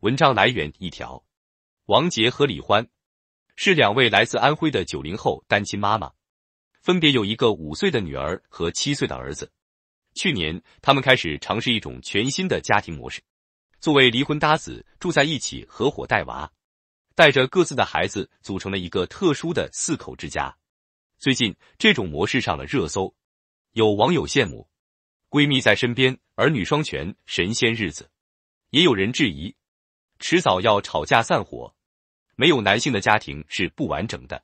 文章来源一条，王杰和李欢是两位来自安徽的九零后单亲妈妈，分别有一个五岁的女儿和七岁的儿子。去年，他们开始尝试一种全新的家庭模式，作为离婚搭子住在一起合伙带娃，带着各自的孩子组成了一个特殊的四口之家。最近，这种模式上了热搜，有网友羡慕闺蜜在身边，儿女双全，神仙日子；也有人质疑。迟早要吵架散伙，没有男性的家庭是不完整的。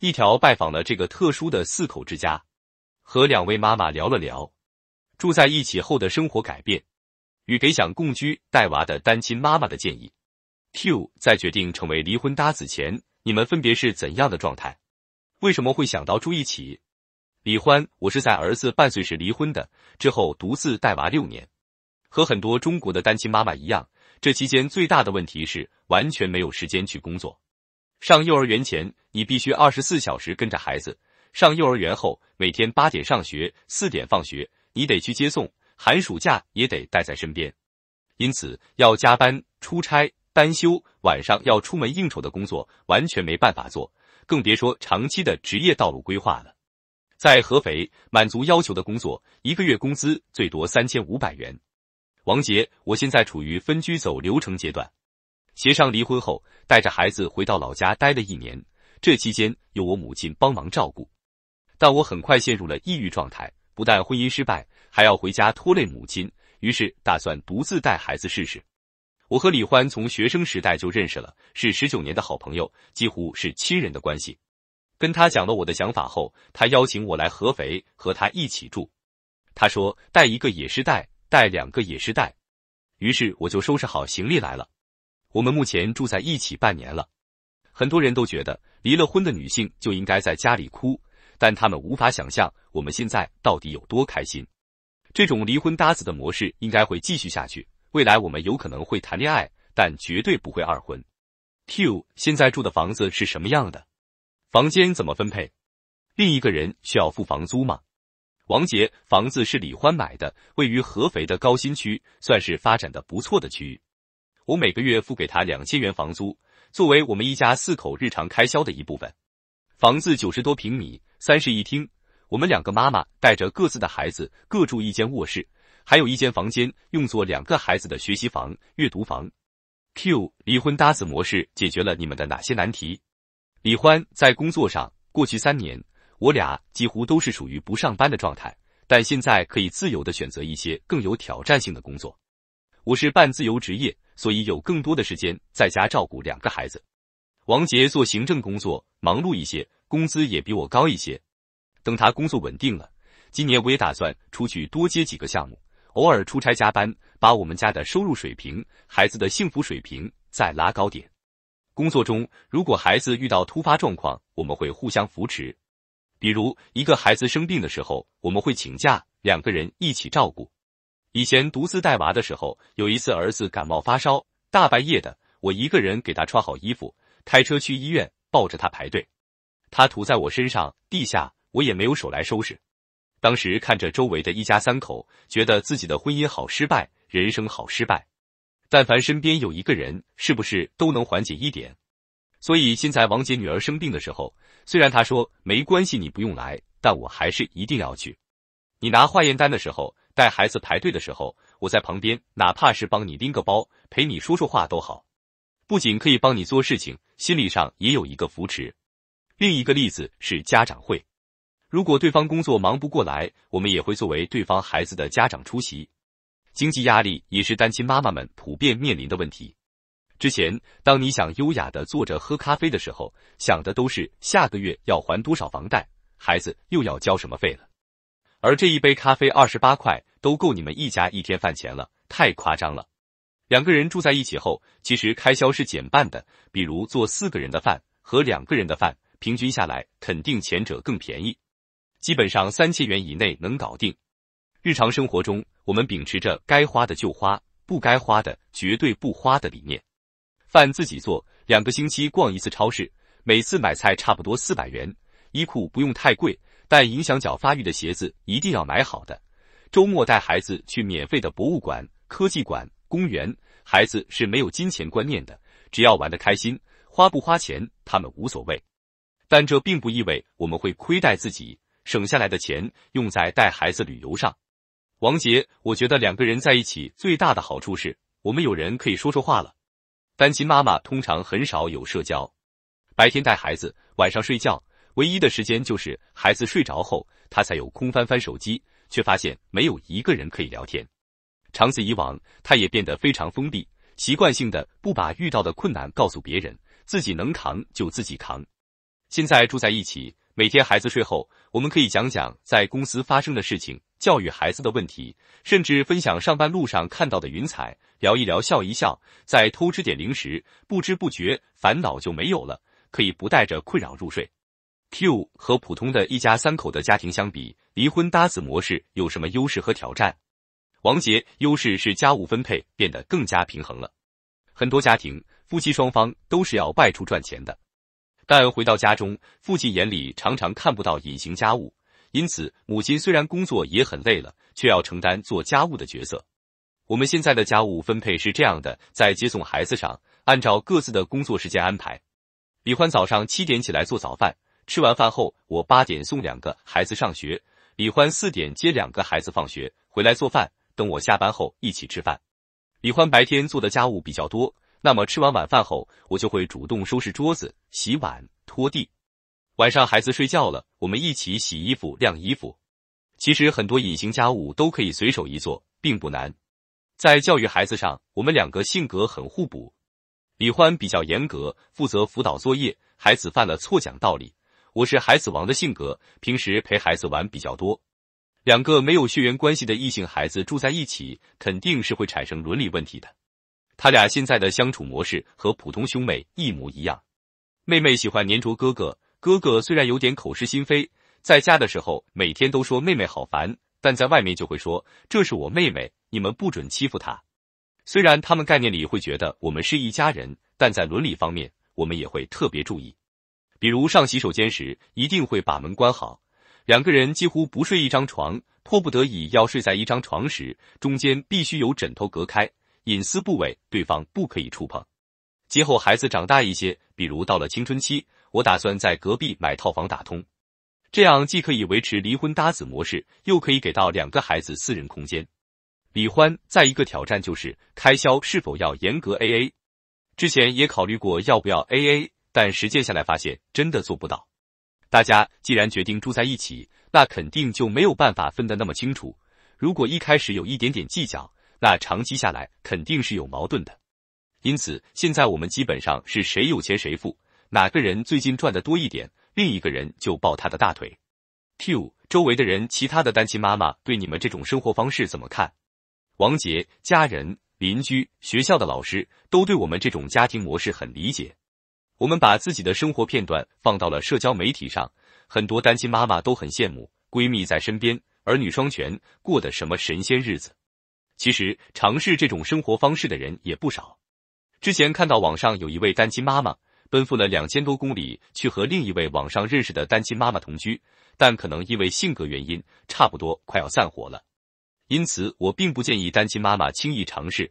一条拜访了这个特殊的四口之家，和两位妈妈聊了聊住在一起后的生活改变，与给想共居带娃的单亲妈妈的建议。Q 在决定成为离婚搭子前，你们分别是怎样的状态？为什么会想到住一起？李欢，我是在儿子半岁时离婚的，之后独自带娃六年，和很多中国的单亲妈妈一样。这期间最大的问题是完全没有时间去工作。上幼儿园前，你必须二十四小时跟着孩子；上幼儿园后，每天八点上学，四点放学，你得去接送。寒暑假也得带在身边。因此，要加班、出差、单休、晚上要出门应酬的工作，完全没办法做，更别说长期的职业道路规划了。在合肥，满足要求的工作，一个月工资最多三千五百元。王杰，我现在处于分居走流程阶段。协商离婚后，带着孩子回到老家待了一年，这期间有我母亲帮忙照顾。但我很快陷入了抑郁状态，不但婚姻失败，还要回家拖累母亲，于是打算独自带孩子试试。我和李欢从学生时代就认识了，是十九年的好朋友，几乎是亲人的关系。跟他讲了我的想法后，他邀请我来合肥和他一起住。他说带一个也是带。带两个也是带，于是我就收拾好行李来了。我们目前住在一起半年了，很多人都觉得离了婚的女性就应该在家里哭，但他们无法想象我们现在到底有多开心。这种离婚搭子的模式应该会继续下去，未来我们有可能会谈恋爱，但绝对不会二婚。Q，现在住的房子是什么样的？房间怎么分配？另一个人需要付房租吗？王杰，房子是李欢买的，位于合肥的高新区，算是发展的不错的区域。我每个月付给他两千元房租，作为我们一家四口日常开销的一部分。房子九十多平米，三室一厅，我们两个妈妈带着各自的孩子各住一间卧室，还有一间房间用作两个孩子的学习房、阅读房。Q，离婚搭子模式解决了你们的哪些难题？李欢在工作上，过去三年。我俩几乎都是属于不上班的状态，但现在可以自由的选择一些更有挑战性的工作。我是半自由职业，所以有更多的时间在家照顾两个孩子。王杰做行政工作，忙碌一些，工资也比我高一些。等他工作稳定了，今年我也打算出去多接几个项目，偶尔出差加班，把我们家的收入水平、孩子的幸福水平再拉高点。工作中，如果孩子遇到突发状况，我们会互相扶持。比如一个孩子生病的时候，我们会请假，两个人一起照顾。以前独自带娃的时候，有一次儿子感冒发烧，大半夜的，我一个人给他穿好衣服，开车去医院，抱着他排队，他吐在我身上、地下，我也没有手来收拾。当时看着周围的一家三口，觉得自己的婚姻好失败，人生好失败。但凡身边有一个人，是不是都能缓解一点？所以现在王姐女儿生病的时候，虽然她说没关系，你不用来，但我还是一定要去。你拿化验单的时候，带孩子排队的时候，我在旁边，哪怕是帮你拎个包，陪你说说话都好，不仅可以帮你做事情，心理上也有一个扶持。另一个例子是家长会，如果对方工作忙不过来，我们也会作为对方孩子的家长出席。经济压力也是单亲妈妈们普遍面临的问题。之前，当你想优雅的坐着喝咖啡的时候，想的都是下个月要还多少房贷，孩子又要交什么费了。而这一杯咖啡二十八块，都够你们一家一天饭钱了，太夸张了。两个人住在一起后，其实开销是减半的。比如做四个人的饭和两个人的饭，平均下来肯定前者更便宜。基本上三千元以内能搞定。日常生活中，我们秉持着该花的就花，不该花的绝对不花的理念。饭自己做，两个星期逛一次超市，每次买菜差不多四百元。衣裤不用太贵，但影响脚发育的鞋子一定要买好的。周末带孩子去免费的博物馆、科技馆、公园。孩子是没有金钱观念的，只要玩得开心，花不花钱他们无所谓。但这并不意味我们会亏待自己，省下来的钱用在带孩子旅游上。王杰，我觉得两个人在一起最大的好处是我们有人可以说说话了。单亲妈妈通常很少有社交，白天带孩子，晚上睡觉，唯一的时间就是孩子睡着后，她才有空翻翻手机，却发现没有一个人可以聊天。长此以往，她也变得非常封闭，习惯性的不把遇到的困难告诉别人，自己能扛就自己扛。现在住在一起，每天孩子睡后，我们可以讲讲在公司发生的事情。教育孩子的问题，甚至分享上班路上看到的云彩，聊一聊，笑一笑，再偷吃点零食，不知不觉烦恼就没有了，可以不带着困扰入睡。Q 和普通的一家三口的家庭相比，离婚搭子模式有什么优势和挑战？王杰：优势是家务分配变得更加平衡了。很多家庭夫妻双方都是要外出赚钱的，但回到家中，父亲眼里常常看不到隐形家务。因此，母亲虽然工作也很累了，却要承担做家务的角色。我们现在的家务分配是这样的：在接送孩子上，按照各自的工作时间安排。李欢早上七点起来做早饭，吃完饭后，我八点送两个孩子上学。李欢四点接两个孩子放学，回来做饭，等我下班后一起吃饭。李欢白天做的家务比较多，那么吃完晚饭后，我就会主动收拾桌子、洗碗、拖地。晚上孩子睡觉了。我们一起洗衣服、晾衣服。其实很多隐形家务都可以随手一做，并不难。在教育孩子上，我们两个性格很互补。李欢比较严格，负责辅导作业，孩子犯了错讲道理；我是孩子王的性格，平时陪孩子玩比较多。两个没有血缘关系的异性孩子住在一起，肯定是会产生伦理问题的。他俩现在的相处模式和普通兄妹一模一样。妹妹喜欢粘着哥哥。哥哥虽然有点口是心非，在家的时候每天都说妹妹好烦，但在外面就会说这是我妹妹，你们不准欺负她。虽然他们概念里会觉得我们是一家人，但在伦理方面，我们也会特别注意。比如上洗手间时，一定会把门关好；两个人几乎不睡一张床，迫不得已要睡在一张床时，中间必须有枕头隔开，隐私部位对方不可以触碰。今后孩子长大一些，比如到了青春期。我打算在隔壁买套房打通，这样既可以维持离婚搭子模式，又可以给到两个孩子私人空间。李欢再一个挑战就是开销是否要严格 AA，之前也考虑过要不要 AA，但实践下来发现真的做不到。大家既然决定住在一起，那肯定就没有办法分得那么清楚。如果一开始有一点点计较，那长期下来肯定是有矛盾的。因此，现在我们基本上是谁有钱谁付。哪个人最近赚的多一点，另一个人就抱他的大腿。Q：周围的人，其他的单亲妈妈对你们这种生活方式怎么看？王杰：家人、邻居、学校的老师都对我们这种家庭模式很理解。我们把自己的生活片段放到了社交媒体上，很多单亲妈妈都很羡慕，闺蜜在身边，儿女双全，过的什么神仙日子。其实尝试这种生活方式的人也不少。之前看到网上有一位单亲妈妈。奔赴了两千多公里去和另一位网上认识的单亲妈妈同居，但可能因为性格原因，差不多快要散伙了。因此，我并不建议单亲妈妈轻易尝试。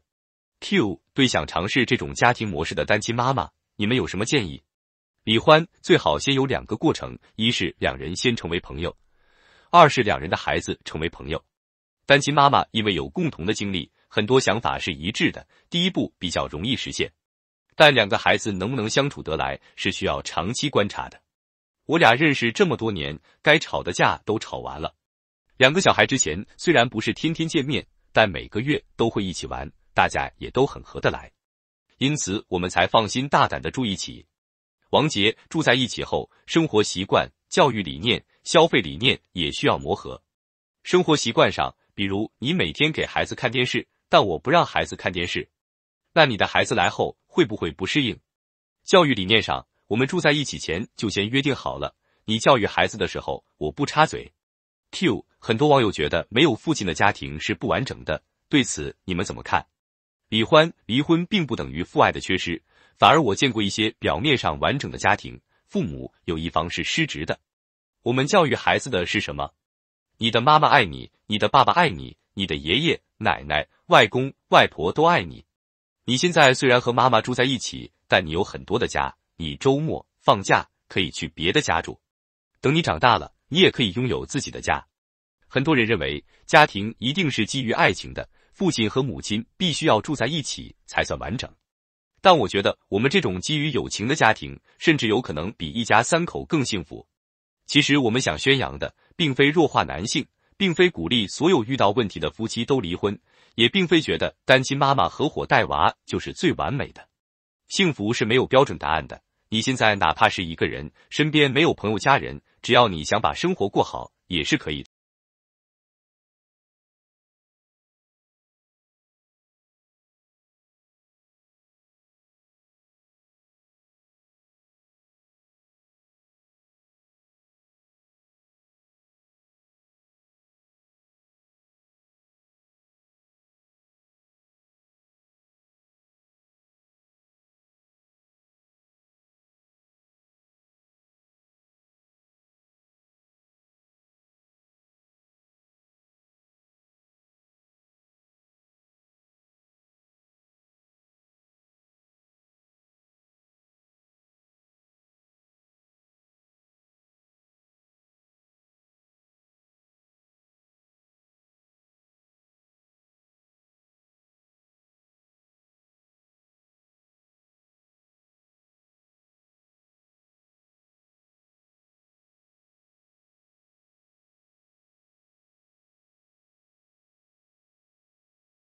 Q 对想尝试这种家庭模式的单亲妈妈，你们有什么建议？李欢最好先有两个过程：一是两人先成为朋友；二是两人的孩子成为朋友。单亲妈妈因为有共同的经历，很多想法是一致的，第一步比较容易实现。但两个孩子能不能相处得来，是需要长期观察的。我俩认识这么多年，该吵的架都吵完了。两个小孩之前虽然不是天天见面，但每个月都会一起玩，大家也都很合得来，因此我们才放心大胆的住一起。王杰住在一起后，生活习惯、教育理念、消费理念也需要磨合。生活习惯上，比如你每天给孩子看电视，但我不让孩子看电视。那你的孩子来后会不会不适应？教育理念上，我们住在一起前就先约定好了，你教育孩子的时候，我不插嘴。Q，很多网友觉得没有父亲的家庭是不完整的，对此你们怎么看？李欢，离婚并不等于父爱的缺失，反而我见过一些表面上完整的家庭，父母有一方是失职的。我们教育孩子的是什么？你的妈妈爱你，你的爸爸爱你，你的爷爷奶奶、外公外婆都爱你。你现在虽然和妈妈住在一起，但你有很多的家，你周末、放假可以去别的家住。等你长大了，你也可以拥有自己的家。很多人认为家庭一定是基于爱情的，父亲和母亲必须要住在一起才算完整。但我觉得我们这种基于友情的家庭，甚至有可能比一家三口更幸福。其实我们想宣扬的，并非弱化男性，并非鼓励所有遇到问题的夫妻都离婚。也并非觉得单亲妈妈合伙带娃就是最完美的，幸福是没有标准答案的。你现在哪怕是一个人，身边没有朋友家人，只要你想把生活过好，也是可以。